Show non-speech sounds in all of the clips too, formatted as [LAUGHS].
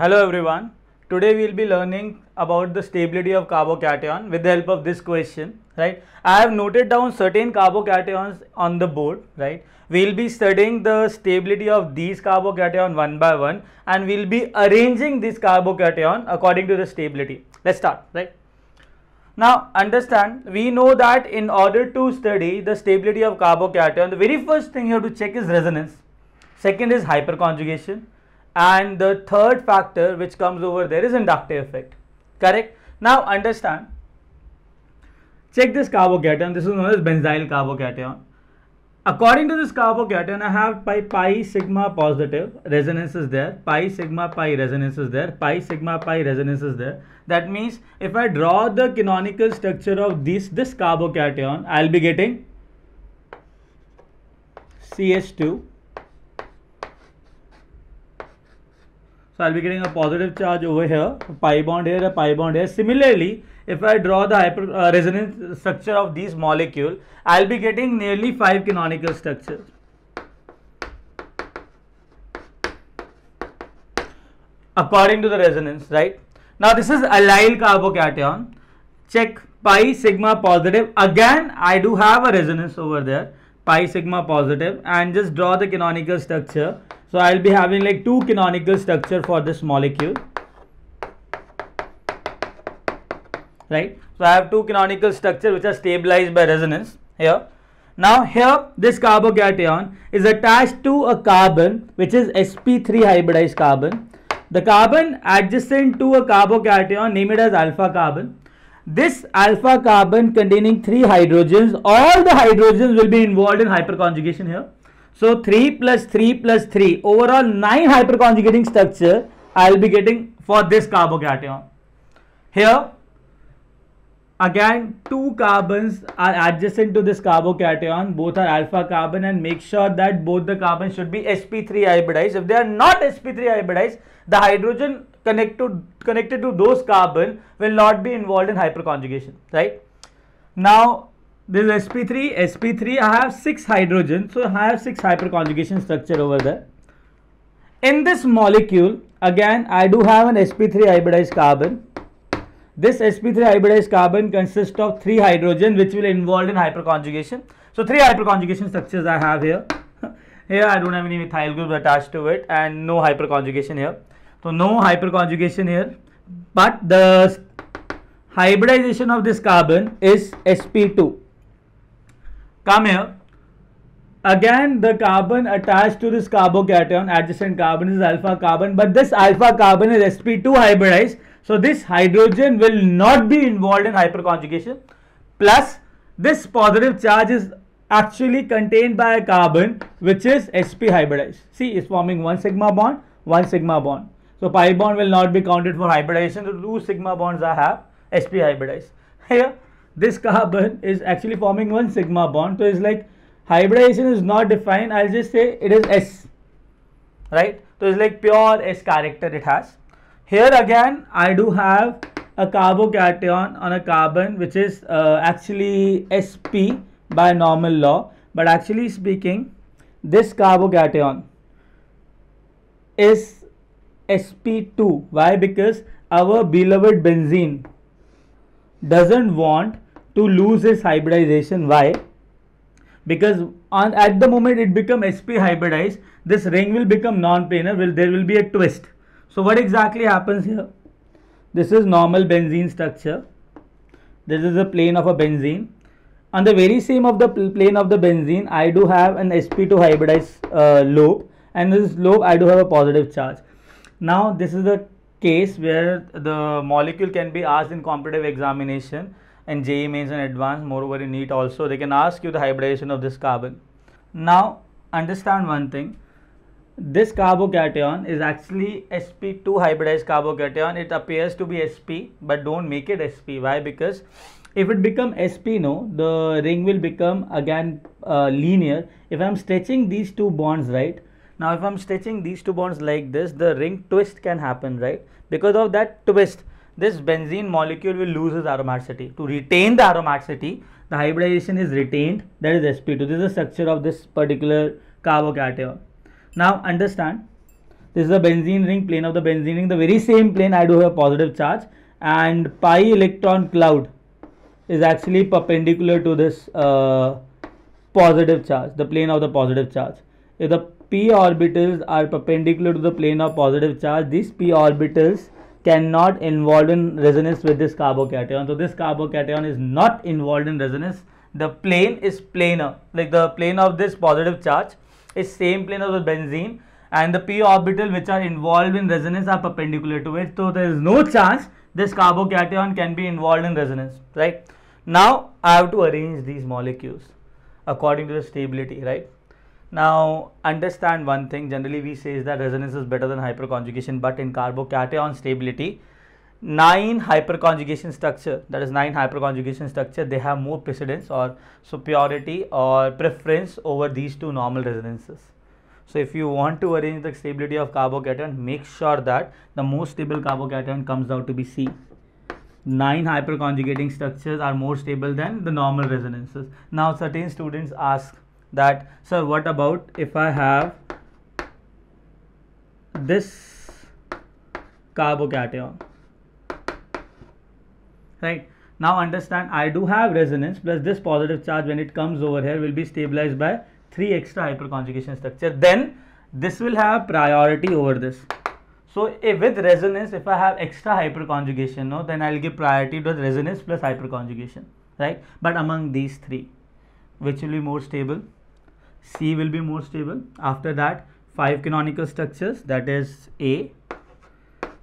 Hello everyone. Today we will be learning about the stability of carbocation with the help of this question, right? I have noted down certain carbocations on the board, right? We will be studying the stability of these carbocation one by one and we will be arranging this carbocation according to the stability. Let's start, right? Now understand, we know that in order to study the stability of carbocation, the very first thing you have to check is resonance. Second is hyperconjugation and the third factor which comes over there is inductive effect correct now understand check this carbocation this is known as benzyl carbocation according to this carbocation i have pi pi sigma positive resonance is there pi sigma pi resonance is there pi sigma pi resonance is there that means if i draw the canonical structure of this this carbocation i'll be getting ch2 So I'll be getting a positive charge over here, pi bond here, a pi bond here. Similarly, if I draw the hyper, uh, resonance structure of these molecule, I'll be getting nearly five canonical structures. according to the resonance, right? Now this is allyl carbocation. Check pi sigma positive. Again, I do have a resonance over there, pi sigma positive, and just draw the canonical structure so I'll be having like two canonical structure for this molecule. Right. So I have two canonical structure which are stabilized by resonance here. Now here this carbocation is attached to a carbon which is sp3 hybridized carbon. The carbon adjacent to a carbocation name it as alpha carbon. This alpha carbon containing three hydrogens, all the hydrogens will be involved in hyperconjugation here so 3 plus 3 plus 3, overall 9 hyperconjugating structure uh, I will be getting for this carbocation. Here again two carbons are adjacent to this carbocation, both are alpha carbon and make sure that both the carbons should be sp3 hybridized. If they are not sp3 hybridized, the hydrogen connected connected to those carbon will not be involved in hyperconjugation, right? Now this is sp3 sp3 i have six hydrogen so i have six hyperconjugation structure over there in this molecule again i do have an sp3 hybridized carbon this sp3 hybridized carbon consists of three hydrogen which will involved in hyperconjugation so three hyperconjugation structures i have here [LAUGHS] here i don't have any methyl group attached to it and no hyperconjugation here so no hyperconjugation here but the hybridization of this carbon is sp2 Come here. Again, the carbon attached to this carbocation, adjacent carbon is alpha carbon, but this alpha carbon is sp2 hybridized. So this hydrogen will not be involved in hyperconjugation. Plus, this positive charge is actually contained by a carbon which is sp hybridized. See, it's forming one sigma bond, one sigma bond. So pi bond will not be counted for hybridization. The two sigma bonds I have sp hybridized. Here, this carbon is actually forming one sigma bond. So it's like hybridization is not defined. I'll just say it is S, right? So it's like pure S character it has. Here again, I do have a carbocation on a carbon which is uh, actually sp by normal law but actually speaking this carbocation is sp2 why because our beloved benzene doesn't want to lose its hybridization. Why? Because on, at the moment it become sp hybridized, this ring will become non-planar, will, there will be a twist. So what exactly happens here? This is normal benzene structure. This is the plane of a benzene. On the very same of the plane of the benzene, I do have an sp2 hybridized uh, lobe and this lobe I do have a positive charge. Now this is the case where the molecule can be asked in competitive examination and JE mains in advance, moreover in NEET also, they can ask you the hybridization of this carbon. Now, understand one thing. This carbocation is actually sp2 hybridized carbocation. It appears to be sp, but don't make it sp. Why? Because if it become sp, no, the ring will become again uh, linear. If I'm stretching these two bonds, right? Now, if I'm stretching these two bonds like this, the ring twist can happen, right? Because of that twist, this benzene molecule will lose its aromaticity. To retain the aromaticity, the hybridization is retained, that is sp2. This is the structure of this particular carbocation. Now understand, this is the benzene ring, plane of the benzene ring, the very same plane I do have a positive charge and pi electron cloud is actually perpendicular to this uh, positive charge, the plane of the positive charge. If the p orbitals are perpendicular to the plane of positive charge, these p orbitals cannot involved in resonance with this carbocation. So this carbocation is not involved in resonance. The plane is planar, like the plane of this positive charge is same plane as the benzene and the p orbital which are involved in resonance are perpendicular to it. So there is no chance this carbocation can be involved in resonance, right? Now I have to arrange these molecules according to the stability, right? Now understand one thing generally we say that resonance is better than hyperconjugation but in carbocation stability 9 hyperconjugation structure that is 9 hyperconjugation structure they have more precedence or superiority or preference over these two normal resonances. So if you want to arrange the stability of carbocation make sure that the most stable carbocation comes out to be C. 9 hyperconjugating structures are more stable than the normal resonances. Now certain students ask that sir what about if I have this carbocation right now understand I do have resonance plus this positive charge when it comes over here will be stabilized by three extra hyperconjugation structure then this will have priority over this so if with resonance if I have extra hyperconjugation no then I'll give priority to resonance plus hyperconjugation right but among these three which will be more stable C will be more stable. After that, five canonical structures that is A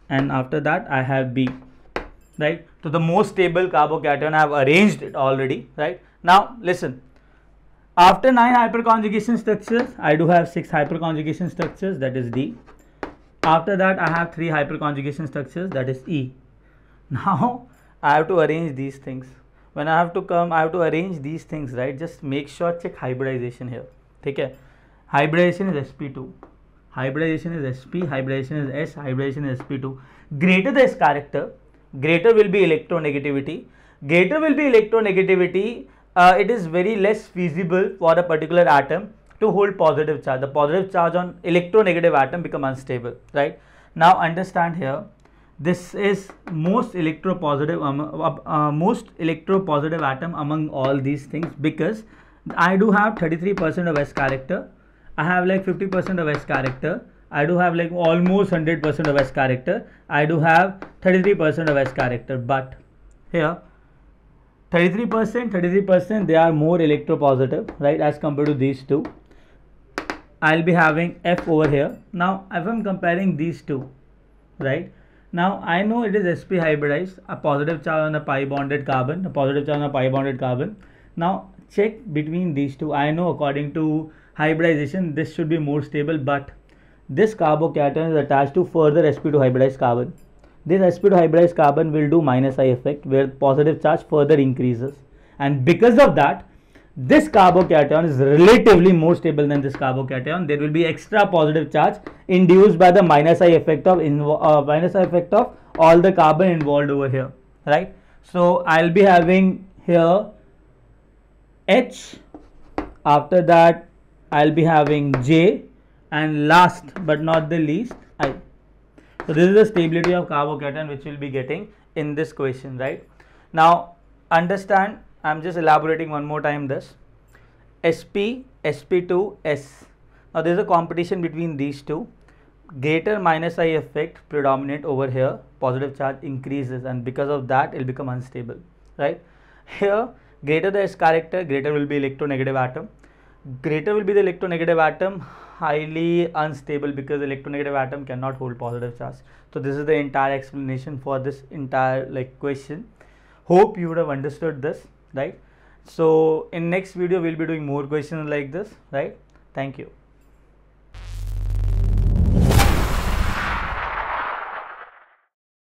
and after that I have B, right? So the most stable carbocation I have arranged it already, right? Now listen, after nine hyperconjugation structures, I do have six hyperconjugation structures that is D. After that I have three hyperconjugation structures that is E. [LAUGHS] Now I have to arrange these things. When I have to come, I have to arrange these things, right? Just make sure check hybridization here. ठीक है hybridization is S P two hybridization is S P hybridization is S hybridization is P two greater the is character greater will be electronegativity greater will be electronegativity it is very less feasible for a particular atom to hold positive charge the positive charge on electronegative atom become unstable right now understand here this is most electro positive most electro positive most among all these things because I do have 33% of S character. I have like 50% of S character. I do have like almost 100% of S character. I do have 33% of S character. But here, 33%, 33%, they are more electropositive, right, as compared to these two. I'll be having F over here. Now, if I'm comparing these two, right, now I know it is sp hybridized, a positive charge on a pi bonded carbon, a positive charge on a pi bonded carbon. Now check between these two i know according to hybridization this should be more stable but this carbocation is attached to further sp2 hybridized carbon this sp2 hybridized carbon will do minus i effect where positive charge further increases and because of that this carbocation is relatively more stable than this carbocation there will be extra positive charge induced by the minus i effect of uh, minus i effect of all the carbon involved over here right so i'll be having here H after that I'll be having J and last but not the least I. So this is the stability of carbocation which we'll be getting in this question right. Now understand I'm just elaborating one more time this SP, SP2, S. Now there is a competition between these two greater minus I effect predominate over here positive charge increases and because of that it will become unstable right. Here greater the s character greater will be electronegative atom greater will be the electronegative atom highly unstable because electronegative atom cannot hold positive charge so this is the entire explanation for this entire like question hope you would have understood this right so in next video we'll be doing more questions like this right thank you